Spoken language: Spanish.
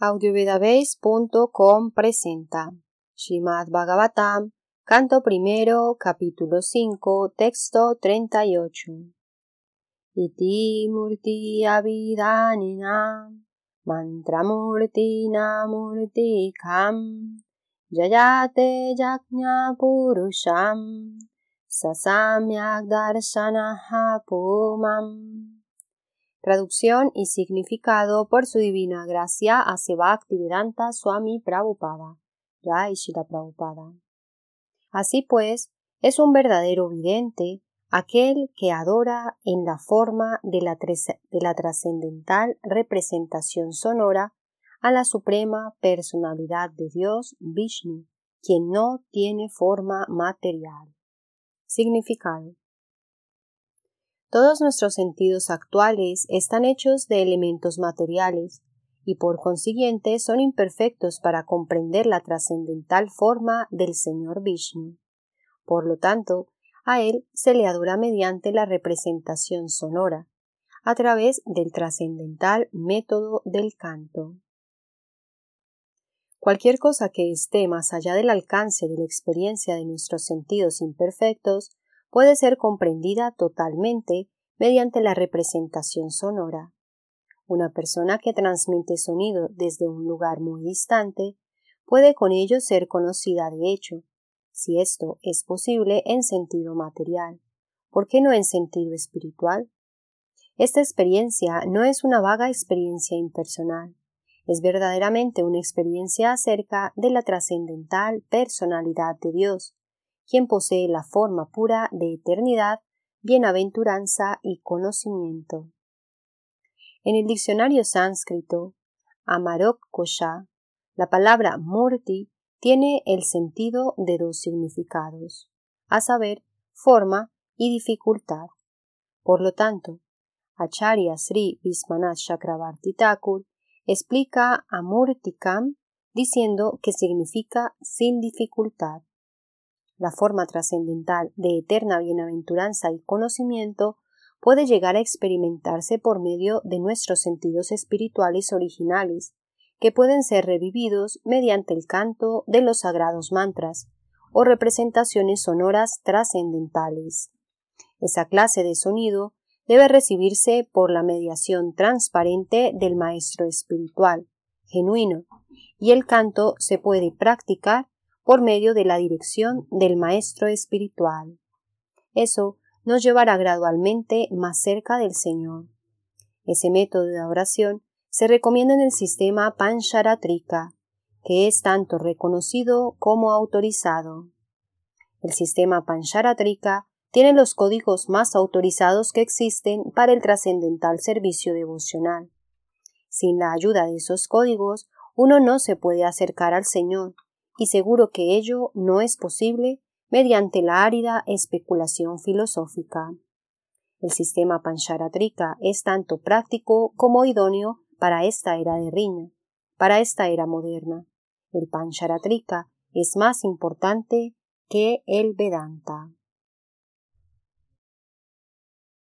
audiovedabase.com presenta Shrimad Bhagavatam, canto primero, capítulo 5, texto 38. Iti murti na murti kam yayate yajna purusham, sasamyak darshanaha pumam. Traducción y significado por su divina gracia a Sebakti Vedanta Swami Prabhupada. Prabhupada. Así pues, es un verdadero vidente aquel que adora en la forma de la trascendental representación sonora a la suprema personalidad de Dios, Vishnu, quien no tiene forma material. Significado. Todos nuestros sentidos actuales están hechos de elementos materiales y por consiguiente son imperfectos para comprender la trascendental forma del Señor Vishnu. Por lo tanto, a Él se le adora mediante la representación sonora, a través del trascendental método del canto. Cualquier cosa que esté más allá del alcance de la experiencia de nuestros sentidos imperfectos puede ser comprendida totalmente mediante la representación sonora. Una persona que transmite sonido desde un lugar muy distante puede con ello ser conocida de hecho, si esto es posible en sentido material. ¿Por qué no en sentido espiritual? Esta experiencia no es una vaga experiencia impersonal, es verdaderamente una experiencia acerca de la trascendental personalidad de Dios, quien posee la forma pura de eternidad, bienaventuranza y conocimiento. En el diccionario sánscrito, Amarok Kosha, la palabra Murti tiene el sentido de dos significados, a saber, forma y dificultad. Por lo tanto, Acharya Sri Vismanath Chakrabarti explica a Murtikam diciendo que significa sin dificultad la forma trascendental de eterna bienaventuranza y conocimiento, puede llegar a experimentarse por medio de nuestros sentidos espirituales originales, que pueden ser revividos mediante el canto de los sagrados mantras o representaciones sonoras trascendentales. Esa clase de sonido debe recibirse por la mediación transparente del maestro espiritual, genuino, y el canto se puede practicar por medio de la dirección del Maestro Espiritual. Eso nos llevará gradualmente más cerca del Señor. Ese método de oración se recomienda en el sistema Pancharatrika, que es tanto reconocido como autorizado. El sistema Pancharatrika tiene los códigos más autorizados que existen para el trascendental servicio devocional. Sin la ayuda de esos códigos, uno no se puede acercar al Señor, y seguro que ello no es posible mediante la árida especulación filosófica. El sistema pancharatrika es tanto práctico como idóneo para esta era de riña, para esta era moderna. El pancharatrika es más importante que el Vedanta.